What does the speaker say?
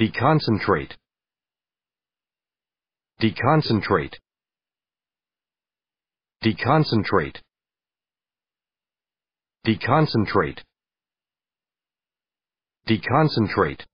Deconcentrate. Deconcentrate. Deconcentrate. Deconcentrate. Deconcentrate.